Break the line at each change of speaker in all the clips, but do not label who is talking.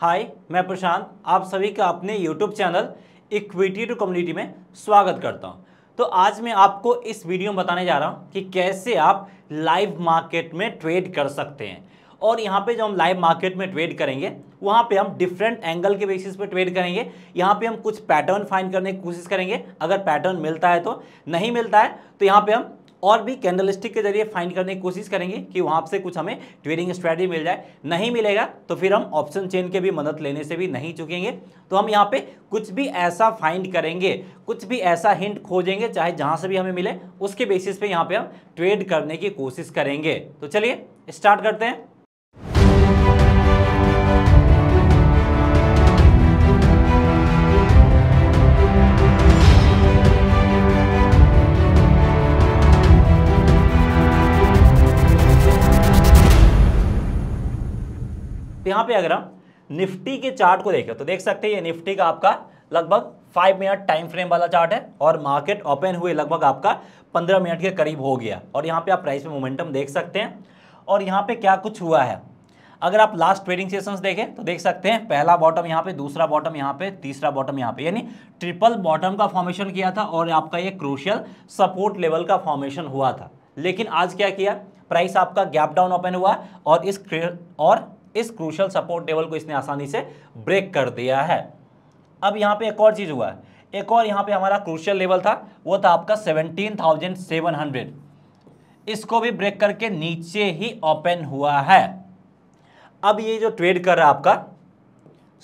हाय मैं प्रशांत आप सभी का अपने YouTube channel equity to community में स्वागत करता हूं तो आज मैं आपको इस वीडियो में बताने जा रहा हूं कि कैसे आप लाइव मार्केट में ट्रेड कर सकते हैं और यहाँ पे जो हम लाइव मार्केट में ट्रेड करेंगे वहाँ पे हम डिफरेंट एंगल के बेसिस पे ट्रेड करेंगे यहाँ पे हम कुछ पैटर्न फाइंड करने की कोशिश करेंगे अगर पैटर्न मिलता है तो नहीं मिलता है तो यहाँ पे हम और भी कैंडल के जरिए फाइंड करने की कोशिश करेंगे कि वहाँ से कुछ हमें ट्रेडिंग स्ट्रैटेजी मिल जाए नहीं मिलेगा तो फिर हम ऑप्शन चेन के भी मदद लेने से भी नहीं चुकेंगे तो हम यहाँ पे कुछ भी ऐसा फाइंड करेंगे कुछ भी ऐसा हिंट खोजेंगे चाहे जहाँ से भी हमें मिले उसके बेसिस पे यहाँ पे हम ट्रेड करने की कोशिश करेंगे तो चलिए स्टार्ट करते हैं तो यहाँ पे अगर हम निफ्टी के चार्ट को देखें तो देख सकते हैं ये निफ्टी का आपका लगभग फाइव मिनट टाइम फ्रेम वाला चार्ट है और मार्केट ओपन हुए लगभग आपका पंद्रह मिनट के करीब हो गया और यहाँ पे आप प्राइस में मोमेंटम देख सकते हैं और यहाँ पे क्या कुछ हुआ है अगर आप लास्ट ट्रेडिंग सेशंस देखें तो देख सकते हैं पहला बॉटम यहाँ पे दूसरा बॉटम यहाँ पे तीसरा बॉटम यहाँ पे यानी ट्रिपल बॉटम का फॉर्मेशन किया था और आपका ये क्रूशियल सपोर्ट लेवल का फॉर्मेशन हुआ था लेकिन आज क्या किया प्राइस आपका गैप डाउन ओपन हुआ और इस और इस क्रूशल सपोर्ट लेवल को इसने आसानी से ब्रेक कर दिया है अब यहाँ पे एक और चीज़ हुआ है एक और यहाँ पे हमारा क्रूशल लेवल था वो था आपका 17,700 इसको भी ब्रेक करके नीचे ही ओपन हुआ है अब ये जो ट्रेड कर रहा है आपका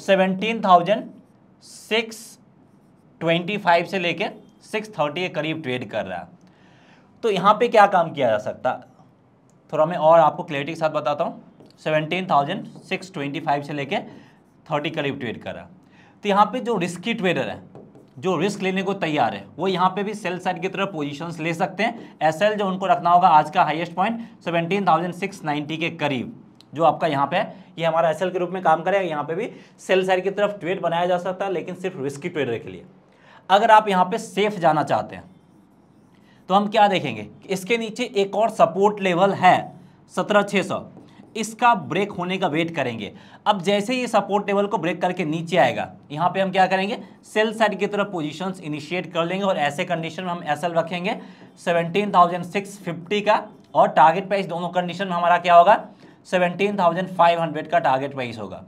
17,625 से लेके 630 के करीब ट्रेड कर रहा है तो यहाँ पे क्या काम किया जा सकता थोड़ा मैं और आपको क्लैरिटी के साथ बताता हूँ seventeen thousand six twenty five से लेके थर्टी करीब ट्रेड करा तो यहाँ पे जो रिस्की ट्रेडर है जो रिस्क लेने को तैयार है वो यहाँ पे भी सेल साइड की तरफ पोजीशंस ले सकते हैं एसएल जो उनको रखना होगा आज का हाईएस्ट पॉइंट 17,690 के करीब जो आपका यहाँ पे है ये हमारा एसएल के रूप में काम करेगा यहाँ पे भी सेल साइड की तरफ ट्रेड बनाया जा सकता है लेकिन सिर्फ रिस्की ट्रेडर के लिए अगर आप यहाँ पर सेफ जाना चाहते हैं तो हम क्या देखेंगे इसके नीचे एक और सपोर्ट लेवल है सत्रह इसका ब्रेक होने का वेट करेंगे अब जैसे ये सपोर्ट टेबल को ब्रेक करके नीचे आएगा यहाँ पे हम क्या करेंगे सेल साइड की तरफ पोजीशंस इनिशिएट कर लेंगे और ऐसे कंडीशन में हम एसएल रखेंगे 17,650 का और टारगेट प्राइस दोनों कंडीशन में हमारा क्या होगा 17,500 का टारगेट प्राइस होगा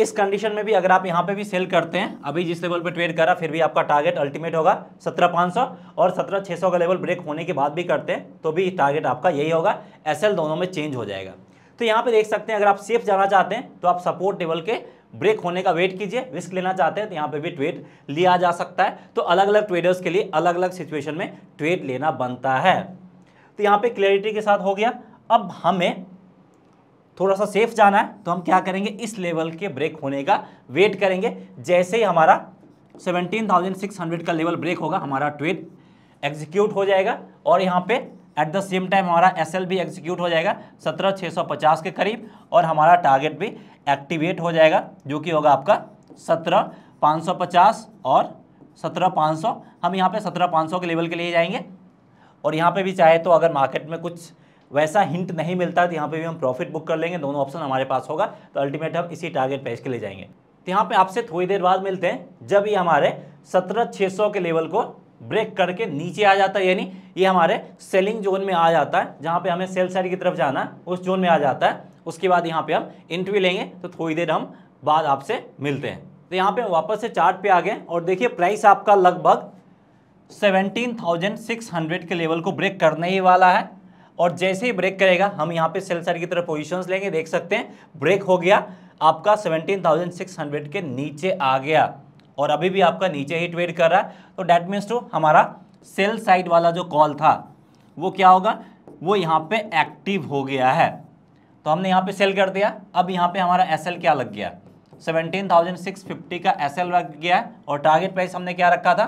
इस कंडीशन में भी अगर आप यहाँ पे भी सेल करते हैं अभी जिस लेवल पे ट्रेड करा फिर भी आपका टारगेट अल्टीमेट होगा सत्रह पाँच सौ और सत्रह छः सौ का लेवल ब्रेक होने के बाद भी करते हैं तो भी टारगेट आपका यही होगा एसएल दोनों में चेंज हो जाएगा तो यहाँ पे देख सकते हैं अगर आप सेफ जाना चाहते हैं तो आप सपोर्ट लेवल के ब्रेक होने का वेट कीजिए रिस्क लेना चाहते हैं तो यहाँ पे भी ट्रेड लिया जा सकता है तो अलग अलग ट्रेडर्स के लिए अलग अलग सिचुएशन में ट्रेड लेना बनता है तो यहाँ पे क्लैरिटी के साथ हो गया अब हमें थोड़ा सा सेफ जाना है तो हम क्या करेंगे इस लेवल के ब्रेक होने का वेट करेंगे जैसे ही हमारा सेवनटीन का लेवल ब्रेक होगा हमारा ट्रेड एग्जीक्यूट हो जाएगा और यहाँ पे एट द सेम टाइम हमारा एस भी एग्जीक्यूट हो जाएगा सत्रह के करीब और हमारा टारगेट भी एक्टिवेट हो जाएगा जो कि होगा आपका सत्रह और सत्रह हम यहाँ पे सत्रह के लेवल के लिए जाएंगे और यहाँ पे भी चाहे तो अगर मार्केट में कुछ वैसा हिंट नहीं मिलता तो यहाँ पे भी हम प्रॉफिट बुक कर लेंगे दोनों ऑप्शन हमारे पास होगा तो अल्टीमेट हम इसी टारगेट पेज के लिए जाएंगे तो यहाँ पर आपसे थोड़ी देर बाद मिलते हैं जब ये हमारे सत्रह के लेवल को ब्रेक करके नीचे आ जाता है यानी ये हमारे सेलिंग जोन में आ जाता है जहाँ पे हमें सेल साइड की तरफ जाना है उस जोन में आ जाता है उसके बाद यहाँ पे हम इंट्री लेंगे तो थोड़ी देर हम बाद आपसे मिलते हैं तो यहाँ पे वापस से चार्ट पे आ गए और देखिए प्राइस आपका लगभग 17,600 के लेवल को ब्रेक करने ही वाला है और जैसे ही ब्रेक करेगा हम यहाँ पे सेल साइड की तरफ पोजिशन लेंगे देख सकते हैं ब्रेक हो गया आपका सेवनटीन के नीचे आ गया और अभी भी आपका नीचे ही ट्रेड कर रहा है तो डैट मीन्स टू हमारा सेल साइड वाला जो कॉल था वो क्या होगा वो यहाँ पे एक्टिव हो गया है तो हमने यहाँ पे सेल कर दिया अब यहाँ पे हमारा एस क्या लग गया 17,650 का एस एल लग गया है और टारगेट प्राइस हमने क्या रखा था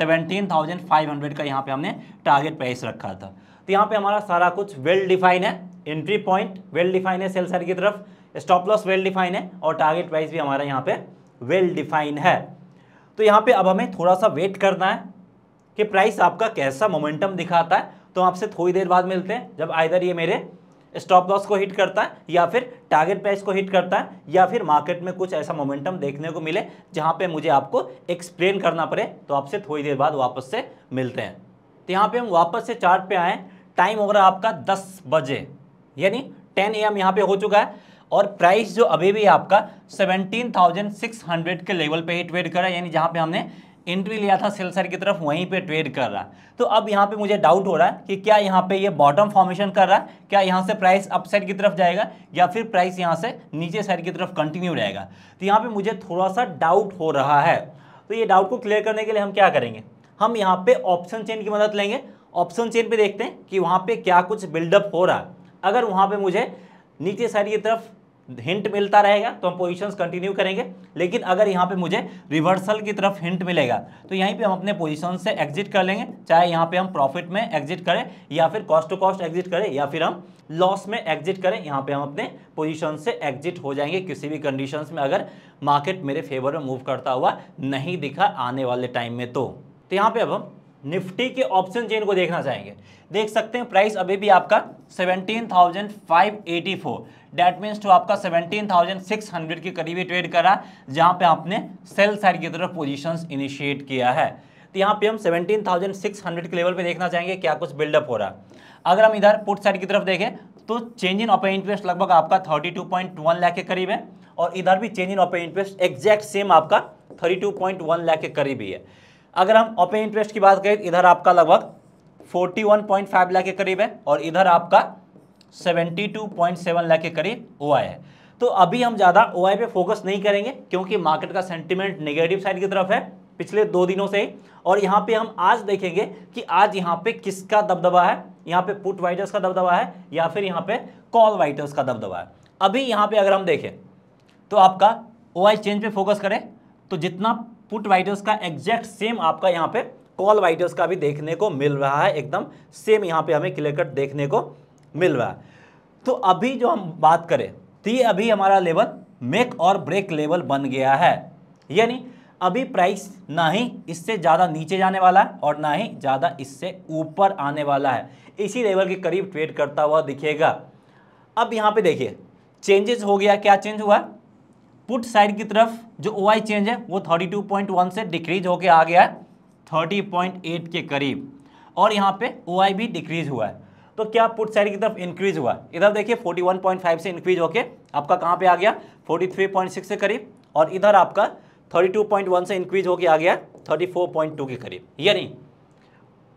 17,500 का यहाँ पे हमने टारगेट प्राइस रखा था तो यहाँ पे हमारा सारा कुछ वेल डिफाइन है एंट्री पॉइंट वेल डिफाइन है सेल साइड की तरफ स्टॉप लॉस वेल डिफाइन है और टारगेट प्राइस भी हमारा यहाँ पे वेल डिफाइन है तो यहाँ पे अब हमें थोड़ा सा वेट करना है कि प्राइस आपका कैसा मोमेंटम दिखाता है तो आपसे थोड़ी देर बाद मिलते हैं जब आइधर ये मेरे स्टॉप लॉस को हिट करता है या फिर टारगेट प्राइस को हिट करता है या फिर मार्केट में कुछ ऐसा मोमेंटम देखने को मिले जहाँ पे मुझे आपको एक्सप्लेन करना पड़े तो आपसे थोड़ी देर बाद वापस से मिलते हैं तो यहाँ पे हम वापस से चार्ट पे आए टाइम हो रहा है आपका दस बजे यानी टेन ए एम यहाँ पे हो चुका है और प्राइस जो अभी भी आपका 17,600 के लेवल पे ही ट्रेड कर रहा है यानी जहाँ पे हमने एंट्री लिया था सेल साइड की तरफ वहीं पे ट्रेड कर रहा है तो अब यहाँ पे मुझे डाउट हो रहा है कि क्या यहाँ पे ये बॉटम फॉर्मेशन कर रहा है क्या यहाँ से प्राइस अपसाइड की तरफ जाएगा या फिर प्राइस यहाँ से नीचे साइड की तरफ कंटिन्यू रहेगा तो यहाँ पर मुझे थोड़ा सा डाउट हो रहा है तो ये डाउट को क्लियर करने के लिए हम क्या करेंगे हम यहाँ पर ऑप्शन चेन की मदद लेंगे ऑप्शन चेन पर देखते हैं कि वहाँ पर क्या कुछ बिल्डअप हो रहा है अगर वहाँ पर मुझे नीचे साइड की तरफ हिंट मिलता रहेगा तो हम पोजीशंस कंटिन्यू करेंगे लेकिन अगर यहाँ पे मुझे रिवर्सल की तरफ हिंट मिलेगा तो यहीं पे हम अपने पोजिशन से एग्जिट कर लेंगे चाहे यहाँ पे हम प्रॉफिट में एग्जिट करें या फिर कॉस्ट टू कॉस्ट एग्जिट करें या फिर हम लॉस में एग्जिट करें यहाँ पे हम अपने पोजिशन से एग्जिट हो जाएंगे किसी भी कंडीशन में अगर मार्केट मेरे फेवर में मूव करता हुआ नहीं दिखा आने वाले टाइम में तो, तो यहाँ पे अब हम निफ्टी के ऑप्शन चेन को देखना चाहेंगे देख सकते हैं प्राइस अभी भी आपका 17,584 डेट मीन्स टू आपका हंड्रेड के करीब ट्रेड करा जहां पे आपने सेल साइड की तरफ पोजीशंस इनिशिएट किया है तो यहाँ पे हम 17,600 के लेवल पे देखना चाहेंगे क्या कुछ बिल्डअप हो रहा है अगर हम इधर पुट साइड की तरफ देखें तो चेंज इन ऑपर इंटरेस्ट लगभग आपका वन लाख के करीब है और इधर भी change in open interest exact same आपका वन लाख के करीब ही है अगर हम ओपन इंटरेस्ट की बात करें इधर आपका लगभग 41.5 लाख के करीब है और इधर आपका 72.7 लाख के करीब ओ है तो अभी हम ज़्यादा ओ पे फोकस नहीं करेंगे क्योंकि मार्केट का सेंटिमेंट नेगेटिव साइड की तरफ है पिछले दो दिनों से और यहाँ पे हम आज देखेंगे कि आज यहाँ पे किसका दबदबा है यहाँ पे पुट वाइटर्स का दबदबा है या फिर यहाँ पे कॉल वाइटर्स का दबदबा है अभी यहाँ पे अगर हम देखें तो आपका ओ चेंज पे फोकस करें तो जितना पुट वाइडर्स का एग्जैक्ट सेम आपका यहाँ पे कॉल वाइटर्स का भी देखने को मिल रहा है एकदम सेम यहाँ पे हमें क्लियर कट देखने को मिल रहा है तो अभी जो हम बात करें तो ये अभी हमारा लेवल मेक और ब्रेक लेवल बन गया है यानी अभी प्राइस ना ही इससे ज़्यादा नीचे जाने वाला है और ना ही ज़्यादा इससे ऊपर आने वाला है इसी लेवल के करीब ट्रेड करता हुआ दिखेगा अब यहाँ पे देखिए चेंजेस हो गया क्या चेंज हुआ पुट साइड की तरफ जो ओ आई चेंज है वो 32.1 से डिक्रीज होके आ गया है 30.8 के करीब और यहाँ पे ओ आई भी डिक्रीज हुआ है तो क्या पुट साइड की तरफ इंक्रीज हुआ इधर देखिए 41.5 से इंक्रीज होके आपका कहाँ पे आ गया 43.6 से करीब और इधर आपका 32.1 से इंक्रीज होके आ गया 34.2 के करीब यानी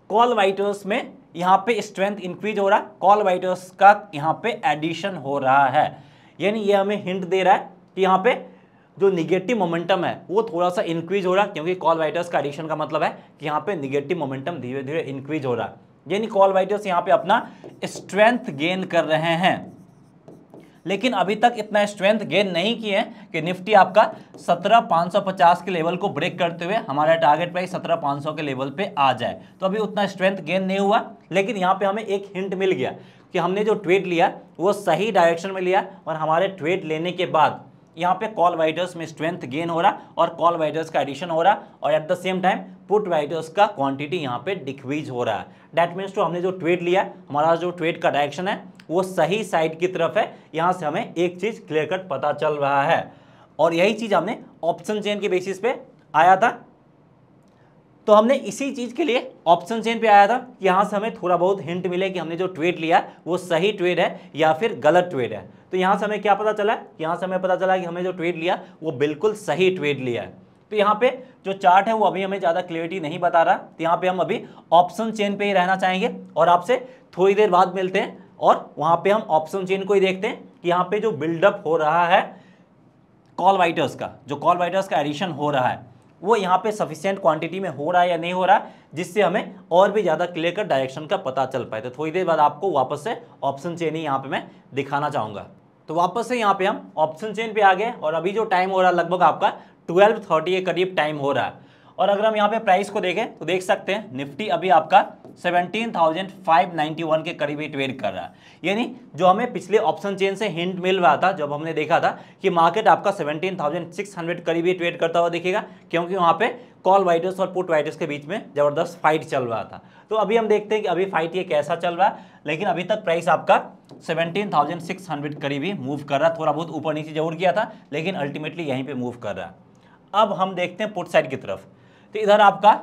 कॉल वाइटर्स में यहाँ पे स्ट्रेंथ इंक्रीज हो रहा है कॉल वाइटर्स का यहाँ पे एडिशन हो रहा है यानी ये हमें हिंट दे रहा है कि यहाँ पे जो निगेटिव मोमेंटम है वो थोड़ा सा इंक्रीज हो रहा है क्योंकि कॉल वाइटर्स का एडिक्शन का मतलब है कि यहाँ पे निगेटिव मोमेंटम धीरे धीरे इंक्रीज हो रहा है यानी कॉल वाइटर्स यहाँ पे अपना स्ट्रेंथ गेन कर रहे हैं लेकिन अभी तक इतना स्ट्रेंथ गेन नहीं किए कि निफ्टी आपका सत्रह पाँच सौ पचास के लेवल को ब्रेक करते हुए हमारा टारगेट प्राइस सत्रह पाँच सौ के लेवल पे आ जाए तो अभी उतना स्ट्रेंथ गेन नहीं हुआ लेकिन यहाँ पे हमें एक हिंट मिल गया कि हमने जो ट्रेड लिया वो सही डायरेक्शन में लिया और हमारे ट्रेड लेने के बाद यहाँ पे कॉल वाइडर्स में स्ट्रेंथ गेन हो रहा और कॉल वाइडर्स का एडिशन हो रहा और at the same time put writers का क्वांटिटी यहाँ पे डिक्रीज हो रहा है डैट मीन्स टू हमने जो ट्रेड लिया हमारा जो ट्रेड का डायरेक्शन है वो सही साइड की तरफ है यहाँ से हमें एक चीज़ क्लियर कट पता चल रहा है और यही चीज़ हमने ऑप्शन चेन के बेसिस पे आया था तो हमने इसी चीज़ के लिए ऑप्शन चेन पे आया था कि यहाँ से हमें थोड़ा बहुत हिंट मिले कि हमने जो ट्रेड लिया वो सही ट्रेड है या फिर गलत ट्रेड है तो यहां से हमें क्या पता चला है यहां से हमें पता चला कि हमें जो ट्रेड लिया वो बिल्कुल सही ट्रेड लिया है तो यहाँ पे जो चार्ट है वो अभी हमें ज़्यादा क्लियरिटी नहीं बता रहा तो यहाँ पे हम अभी ऑप्शन चेन पे ही रहना चाहेंगे और आपसे थोड़ी देर बाद मिलते हैं और वहाँ पे हम ऑप्शन चेन को ही देखते हैं कि यहाँ पे जो बिल्डअप हो रहा है कॉल वाइटर्स का जो कॉल वाइटर्स का एडिशन हो रहा है वो यहाँ पे सफिशियंट क्वांटिटी में हो रहा है या नहीं हो रहा है जिससे हमें और भी ज़्यादा क्लियर कट डायरेक्शन का पता चल पाए तो थोड़ी देर बाद आपको वापस से ऑप्शन चेन ही यहाँ पे मैं दिखाना चाहूँगा तो वापस से यहाँ पे हम ऑप्शन चेन पे आ गए और अभी जो टाइम हो रहा है लगभग आपका ट्वेल्व थर्टी के करीब टाइम हो रहा है और अगर हम यहाँ पे प्राइस को देखें तो देख सकते हैं निफ्टी अभी आपका 17,591 के करीब ही ट्रेड कर रहा है यानी जो हमें पिछले ऑप्शन चेन से हिंट मिल रहा था जब हमने देखा था कि मार्केट आपका 17,600 करीब ही ट्रेड करता हुआ देखेगा क्योंकि वहाँ पे कॉल वाइटर्स और पुट वाइटर्स के बीच में ज़बरदस्त फाइट चल रहा था तो अभी हम देखते हैं कि अभी फाइट ये कैसा चल रहा है लेकिन अभी तक प्राइस आपका 17,600 करीब ही मूव कर रहा थोड़ा बहुत ऊपर नीचे जरूर किया था लेकिन अल्टीमेटली यहीं पे मूव कर रहा है अब हम देखते हैं पुट साइड की तरफ तो इधर आपका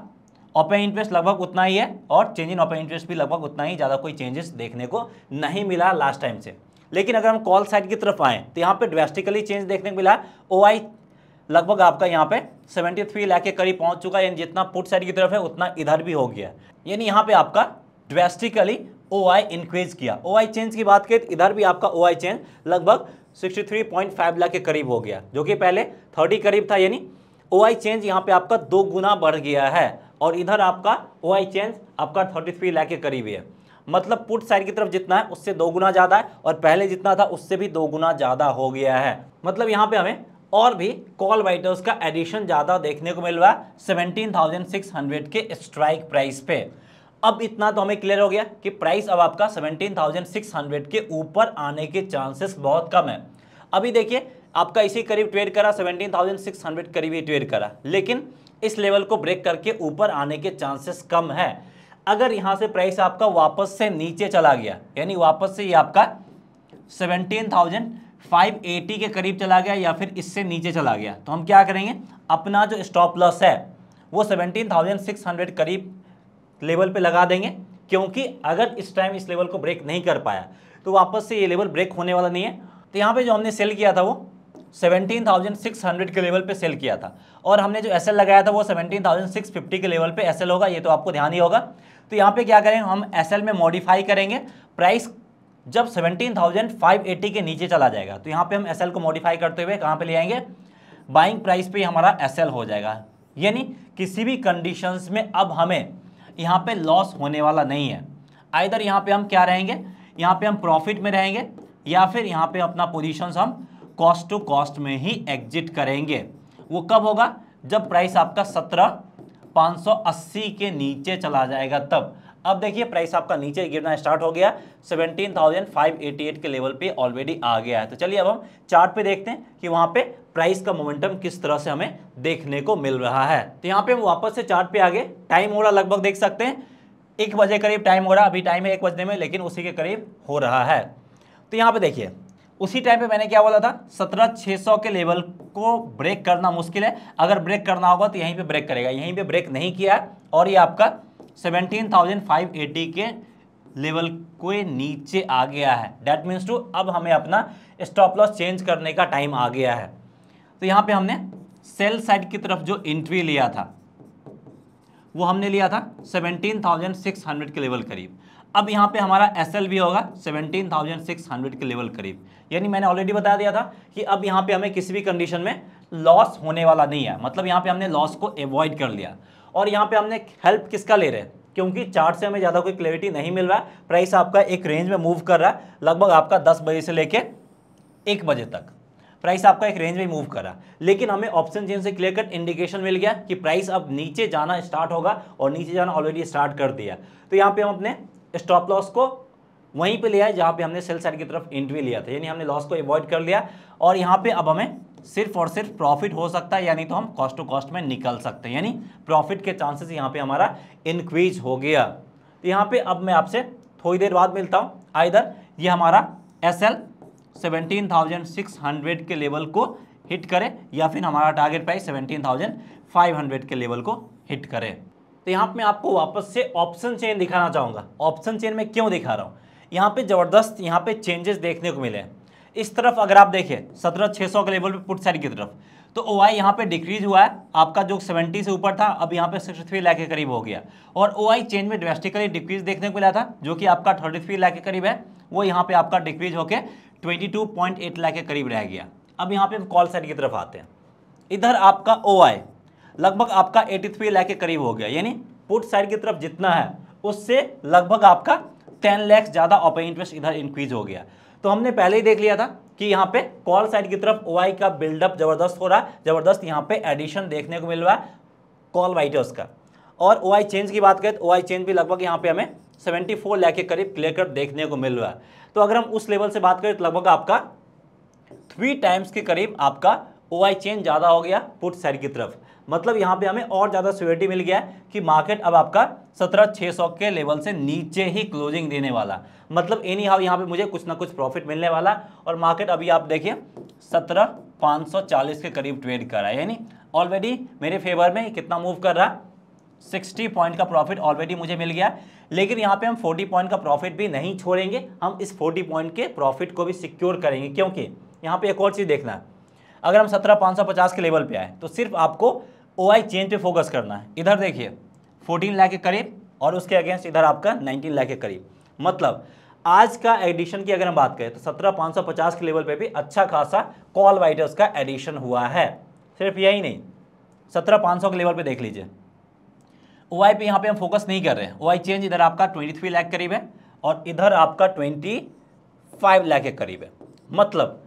ओपन इंटरेस्ट लगभग उतना ही है और चेंज इन ओपन इंटरेस्ट भी लगभग उतना ही ज़्यादा कोई चेंजेस देखने को नहीं मिला लास्ट टाइम से लेकिन अगर हम कॉल साइड की तरफ आएँ तो यहाँ पे ड्रेस्टिकली चेंज देखने को मिला ओ लगभग आपका यहाँ पे 73 थ्री लाख के करीब पहुँच चुका है यानी जितना पुट साइड की तरफ है उतना इधर भी हो गया यानी यहाँ पे आपका ड्रेस्टिकली ओ आई इंक्रीज किया ओ आई चेंज की बात करें तो इधर भी आपका ओ आई चेंज लगभग 63.5 लाख के करीब हो गया जो कि पहले 30 करीब था यानी ओ आई चेंज यहाँ पे आपका दो गुना बढ़ गया है और इधर आपका ओ आई चेंज आपका थर्टी थ्री लाख के करीब है मतलब पुट साइड की तरफ जितना है उससे दो गुना ज़्यादा है और पहले जितना था उससे भी दो गुना ज़्यादा हो गया है मतलब यहाँ पे हमें और भी कॉल बाइटर्स का एडिशन ज़्यादा देखने को मिल रहा है सेवनटीन थाउजेंड सिक्स हंड्रेड के स्ट्राइक प्राइस पे अब इतना तो हमें क्लियर हो गया कि प्राइस अब आपका 17,600 के ऊपर आने के चांसेस बहुत कम है अभी देखिए आपका इसी करीब ट्रेड करा 17,600 करीब ही ट्रेड करा लेकिन इस लेवल को ब्रेक करके ऊपर आने के चांसेस कम है अगर यहां से प्राइस आपका वापस से नीचे चला गया यानी वापस से ये आपका सेवनटीन थाउजेंड फाइव एटी के करीब चला गया या फिर इससे नीचे चला गया तो हम क्या करेंगे अपना जो स्टॉप लॉस है वो सेवनटीन थाउजेंड सिक्स हंड्रेड करीब लेवल पे लगा देंगे क्योंकि अगर इस टाइम इस लेवल को ब्रेक नहीं कर पाया तो वापस से ये लेवल ब्रेक होने वाला नहीं है तो यहाँ पे जो हमने सेल किया था वो 17,600 के लेवल पे सेल किया था और हमने जो एसएल लगाया था वो 17,650 के लेवल पे एसएल होगा ये तो आपको ध्यान ही होगा तो यहाँ पे क्या करें हम एसएल में मॉडिफाई करेंगे प्राइस जब 17,580 के नीचे चला जाएगा तो यहाँ पे हम एसएल को मॉडिफाई करते हुए कहाँ पे ले आएंगे बाइंग प्राइस पे हमारा एस हो जाएगा यानी किसी भी कंडीशन में अब हमें यहाँ पर लॉस होने वाला नहीं है आइधर यहाँ पर हम क्या रहेंगे यहाँ पर हम प्रॉफिट में रहेंगे या फिर यहाँ पर अपना पोजिशन हम कॉस्ट टू कॉस्ट में ही एग्जिट करेंगे वो कब होगा जब प्राइस आपका सत्रह अस्सी के नीचे चला जाएगा तब अब देखिए प्राइस आपका नीचे गिरना स्टार्ट हो गया 17,588 के लेवल पे ऑलरेडी आ गया है तो चलिए अब हम चार्ट पे देखते हैं कि वहाँ पे प्राइस का मोमेंटम किस तरह से हमें देखने को मिल रहा है तो यहाँ पे हम वापस से चार्ट पे आ गए टाइम हो रहा लगभग देख सकते हैं एक बजे करीब टाइम हो रहा अभी टाइम है एक बजने में लेकिन उसी के करीब हो रहा है तो यहाँ पर देखिए उसी टाइम पे मैंने क्या बोला था सत्रह छः सौ के लेवल को ब्रेक करना मुश्किल है अगर ब्रेक करना होगा तो यहीं पे ब्रेक करेगा यहीं पे ब्रेक नहीं किया और ये आपका सेवनटीन थाउजेंड फाइव एटी के लेवल के नीचे आ गया है डैट मीन्स टू अब हमें अपना स्टॉप लॉस चेंज करने का टाइम आ गया है तो यहाँ पे हमने सेल साइड की तरफ जो एंट्री लिया था वो हमने लिया था हंड्रेड के लेवल करीब अब यहाँ पे हमारा एस एल भी होगा 17,600 के लेवल करीब यानी मैंने ऑलरेडी बता दिया था कि अब यहाँ पे हमें किसी भी कंडीशन में लॉस होने वाला नहीं है मतलब यहाँ पे हमने लॉस को एवॉइड कर लिया और यहाँ पे हमने हेल्प किसका ले रहे हैं क्योंकि चार्ट से हमें ज़्यादा कोई क्लियरिटी नहीं मिल रहा है प्राइस आपका एक रेंज में मूव कर रहा है लगभग आपका दस बजे से लेके एक बजे तक प्राइस आपका एक रेंज में मूव कर है लेकिन हमें ऑप्शन जिनसे से क्लियर कट इंडिकेशन मिल गया कि प्राइस अब नीचे जाना स्टार्ट होगा और नीचे जाना ऑलरेडी स्टार्ट कर दिया तो यहाँ पे हम अपने स्टॉप लॉस को वहीं पे ले आए जहाँ पे हमने सेल साइड की तरफ एंट्री लिया था यानी हमने लॉस को अवॉइड कर लिया और यहाँ पे अब हमें सिर्फ और सिर्फ प्रॉफिट हो सकता है यानी तो हम कॉस्ट टू कॉस्ट में निकल सकते हैं यानी प्रॉफिट के चांसेस यहाँ पे हमारा इंक्रीज हो गया तो यहाँ पे अब मैं आपसे थोड़ी देर बाद मिलता हूँ आइधर ये हमारा S L seventeen thousand six hundred के लेवल को हिट करे या फिर हमारा target price seventeen thousand five hundred के लेवल को हिट करे तो यहाँ पे मैं आपको वापस से ऑप्शन चेन दिखाना चाहूँगा ऑप्शन चेन में क्यों दिखा रहा हूँ यहाँ पे ज़बरदस्त यहाँ पे चेंजेस देखने को मिले हैं इस तरफ अगर आप देखिए सत्रह छः सौ के लेवल पे पुट साइड की तरफ तो ओ आई यहाँ पर डिक्रीज हुआ है आपका जो 70 से ऊपर था अब यहाँ पे 63 थ्री लाख के करीब हो गया और ओ आई चेंज में डोमेस्टिकली डिक्रीज देखने को मिला था जो कि आपका 33 थ्री लाख के करीब है वो यहाँ पे आपका डिक्रीज होकर 22.8 लाख के करीब रह गया अब यहाँ पे हम कॉल साइड की तरफ आते हैं इधर आपका ओ आई लगभग आपका 83 लैख के करीब हो गया यानी पुट साइड की तरफ जितना है उससे लगभग आपका 10 लैख ज़्यादा ओपन इंटरेस्ट इधर इंक्रीज हो गया तो हमने पहले ही देख लिया था कि यहाँ पे कॉल साइड की तरफ वाई का बिल्डअप जबरदस्त हो रहा है जबरदस्त यहाँ पे एडिशन देखने को मिल रहा है कॉल वाइटर्स का और ओ चेंज की बात करें तो ओ चेंज भी लगभग यहाँ पे हमें 74 फोर के करीब क्लियर देखने को मिल रहा है तो अगर हम उस लेवल से बात करें तो लगभग आपका थ्री टाइम्स के करीब आपका ओ चेंज ज़्यादा हो गया पुट साइड की तरफ मतलब यहाँ पे हमें और ज़्यादा स्योरिटी मिल गया है कि मार्केट अब आपका सत्रह छः सौ के लेवल से नीचे ही क्लोजिंग देने वाला मतलब एनी हाउ यहाँ पे मुझे कुछ ना कुछ प्रॉफिट मिलने वाला और मार्केट अभी आप देखिए सत्रह पाँच सौ चालीस के करीब ट्रेड कर रहा है यानी ऑलरेडी मेरे फेवर में कितना मूव कर रहा है सिक्सटी पॉइंट का प्रॉफिट ऑलरेडी मुझे मिल गया लेकिन यहाँ पे हम फोर्टी पॉइंट का प्रॉफिट भी नहीं छोड़ेंगे हम इस फोर्टी पॉइंट के प्रॉफिट को भी सिक्योर करेंगे क्योंकि यहाँ पे एक और चीज़ देखना है अगर हम सत्रह पाँच सौ पचास के लेवल पे आए तो सिर्फ आपको ओ आई चेंज पे फोकस करना है इधर देखिए फोर्टीन लाख के करीब और उसके अगेंस्ट इधर आपका नाइनटीन लाख के करीब मतलब आज का एडिशन की अगर हम बात करें तो सत्रह पाँच सौ पचास के लेवल पे भी अच्छा खासा कॉल वाइटर्स का एडिशन हुआ है सिर्फ यही नहीं सत्रह पाँच सौ के लेवल पे देख लीजिए ओ आई पे यहाँ पे हम फोकस नहीं कर रहे हैं ओ आई चेंज इधर आपका ट्वेंटी थ्री लाख करीब है और इधर आपका ट्वेंटी फाइव लाख के करीब है मतलब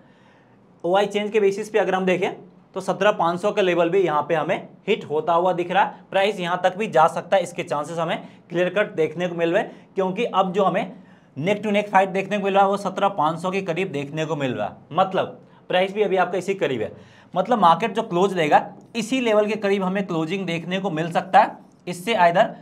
ओ आई चेंज के बेसिस पे अगर हम देखें तो सत्रह पाँच सौ का लेवल भी यहाँ पे हमें हिट होता हुआ दिख रहा है प्राइस यहाँ तक भी जा सकता है इसके चांसेस हमें क्लियर कट देखने को मिल रहे हैं क्योंकि अब जो हमें नेक टू नेक फाइट देखने को मिल रहा है वो सत्रह पाँच सौ के करीब देखने को मिल रहा है मतलब प्राइस भी अभी आपका इसी करीब है मतलब मार्केट जो क्लोज रहेगा इसी लेवल के करीब हमें क्लोजिंग देखने को मिल सकता है इससे आइधर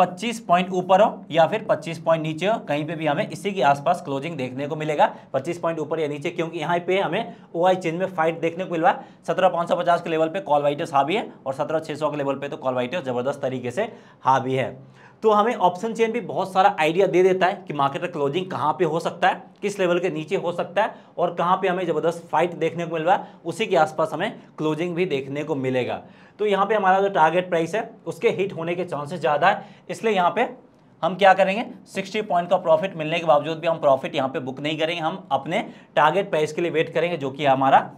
25 पॉइंट ऊपर हो या फिर 25 पॉइंट नीचे हो कहीं पे भी हमें इसी के आसपास क्लोजिंग देखने को मिलेगा 25 पॉइंट ऊपर या नीचे क्योंकि यहाँ पे हमें ओ आई चेंज में फाइट देखने को मिला सत्रह पाँच सौ पचास के लेवल पे कॉल वाइटर्स हावी है और सत्रह छः सौ के लेवल पे तो कॉल वाइटर्स जबरदस्त तरीके से हावी है तो हमें ऑप्शन चेन भी बहुत सारा आइडिया दे देता है कि मार्केट का क्लोजिंग कहाँ पे हो सकता है किस लेवल के नीचे हो सकता है और कहाँ पे हमें ज़बरदस्त फाइट देखने को मिल रहा है उसी के आसपास हमें क्लोजिंग भी देखने को मिलेगा तो यहाँ पे हमारा जो टारगेट प्राइस है उसके हिट होने के चांसेस ज़्यादा है इसलिए यहाँ पर हम क्या करेंगे सिक्सटी पॉइंट का प्रॉफिट मिलने के बावजूद भी हम प्रॉफिट यहाँ पर बुक नहीं करेंगे हम अपने टारगेट प्राइस के लिए वेट करेंगे जो कि हमारा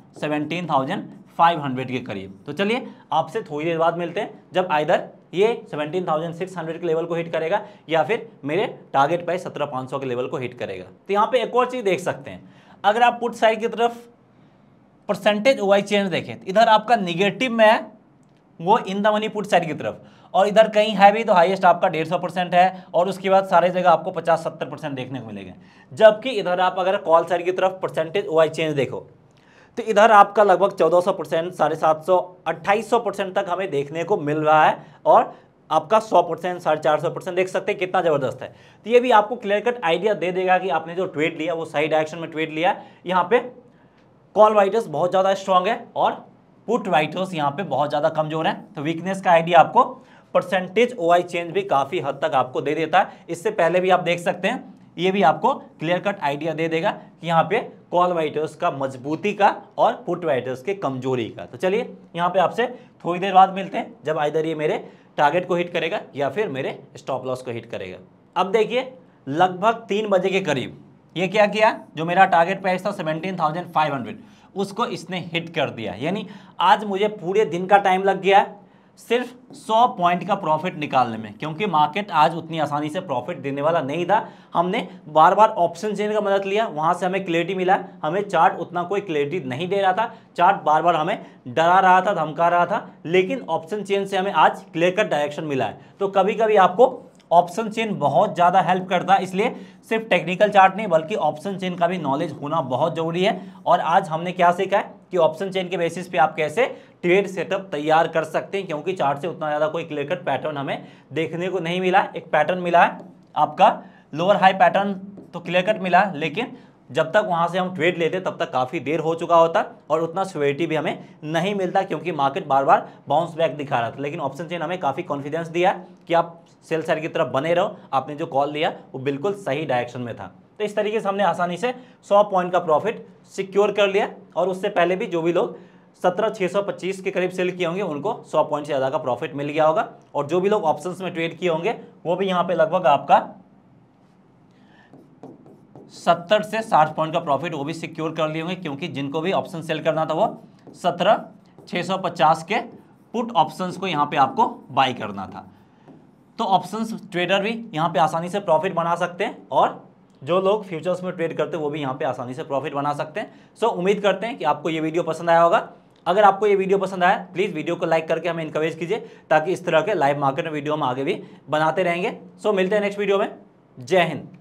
500 के करीब तो चलिए आपसे थोड़ी देर बाद मिलते हैं जब आइधर ये 17,600 के लेवल को हिट करेगा या फिर मेरे टारगेट प्राइस सौ के लेवल को हिट करेगा तो यहाँ पे एक और चीज़ देख सकते हैं अगर आप पुट साइड की तरफ परसेंटेज वाई चेंज देखें तो इधर आपका निगेटिव में है वो in the money put side की तरफ और इधर कहीं है भी तो हाईएस्ट आपका डेढ़ सौ परसेंट है और उसके बाद सारे जगह आपको पचास सत्तर परसेंट देखने को मिलेगा जबकि इधर आप अगर कॉल साइड की तरफ परसेंटेज वाई चेंज देखो तो इधर आपका लगभग 1400 परसेंट साढ़े सात सौ अट्ठाईस सौ परसेंट तक हमें देखने को मिल रहा है और आपका 100 परसेंट साढ़े चार सौ परसेंट देख सकते हैं कितना ज़बरदस्त है तो ये भी आपको क्लियर कट आइडिया दे देगा कि आपने जो ट्वेट लिया वो सही डायरेक्शन में ट्वेट लिया यहाँ पे कॉल वाइटर्स बहुत ज़्यादा स्ट्रांग है और पुट वाइटर्स यहाँ पे बहुत ज़्यादा कमजोर है तो वीकनेस का आइडिया आपको परसेंटेज ओ चेंज भी काफ़ी हद तक आपको दे देता है इससे पहले भी आप देख सकते हैं ये भी आपको क्लियर कट आइडिया दे देगा कि यहाँ पे कॉल वाइटर्स का मजबूती का और पुट वाइटर्स के कमजोरी का तो चलिए यहाँ पे आपसे थोड़ी देर बाद मिलते हैं जब आइधर ये मेरे टारगेट को हिट करेगा या फिर मेरे स्टॉप लॉस को हिट करेगा अब देखिए लगभग तीन बजे के करीब ये क्या किया जो मेरा टारगेट प्राइस था सेवनटीन थाउजेंड फाइव हंड्रेड उसको इसने हिट कर दिया यानी आज मुझे पूरे दिन का टाइम लग गया है सिर्फ 100 पॉइंट का प्रॉफिट निकालने में क्योंकि मार्केट आज उतनी आसानी से प्रॉफिट देने वाला नहीं था हमने बार बार ऑप्शन चेन का मदद लिया वहाँ से हमें क्लियरिटी मिला हमें चार्ट उतना कोई क्लियरिटी नहीं दे रहा था चार्ट बार बार हमें डरा रहा था धमका रहा था लेकिन ऑप्शन चेन से हमें आज क्लियर कट डायरेक्शन मिला है तो कभी कभी आपको ऑप्शन चेन बहुत ज़्यादा हेल्प करता है इसलिए सिर्फ टेक्निकल चार्ट नहीं बल्कि ऑप्शन चेन का भी नॉलेज होना बहुत ज़रूरी है और आज हमने क्या सीखा है कि ऑप्शन चेन के बेसिस पे आप कैसे ट्रेड सेटअप तैयार कर सकते हैं क्योंकि चार्ट से उतना ज़्यादा कोई क्लियर कट पैटर्न हमें देखने को नहीं मिला एक पैटर्न मिला है आपका लोअर हाई पैटर्न तो क्लियर कट मिला लेकिन जब तक वहाँ से हम ट्रेड लेते तब तक काफ़ी देर हो चुका होता और उतना श्योरिटी भी हमें नहीं मिलता क्योंकि मार्केट बार बार बाउंस बैक दिखा रहा था लेकिन ऑप्शन चेन हमें काफ़ी कॉन्फिडेंस दिया कि आप सेल साइड की तरफ बने रहो आपने जो कॉल लिया वो बिल्कुल सही डायरेक्शन में था तो इस तरीके से हमने आसानी से 100 पॉइंट का प्रॉफिट सिक्योर कर लिया और उससे पहले भी जो भी लोग सत्रह छः सौ पच्चीस के करीब सेल किए होंगे उनको सौ पॉइंट से ज़्यादा का प्रॉफिट मिल गया होगा और जो भी लोग ऑप्शन में ट्रेड किए होंगे वो भी यहाँ पे लगभग आपका सत्तर से साठ पॉइंट का प्रॉफिट वो भी सिक्योर कर लिए होंगे क्योंकि जिनको भी ऑप्शन सेल करना था वो सत्रह छः सौ पचास के पुट ऑप्शंस को यहाँ पे आपको बाई करना था तो ऑप्शन ट्रेडर भी यहाँ पे आसानी से प्रॉफिट बना सकते हैं और जो लोग फ्यूचर्स में ट्रेड करते हैं वो भी यहाँ पे आसानी से प्रॉफिट बना सकते हैं सो so, उम्मीद करते हैं कि आपको ये वीडियो पसंद आया होगा अगर आपको ये वीडियो पसंद आया प्लीज़ वीडियो को लाइक करके हमें इंकरेज कीजिए ताकि इस तरह के लाइव मार्केट में वीडियो हम आगे भी बनाते रहेंगे सो so, मिलते हैं नेक्स्ट वीडियो में जय हिंद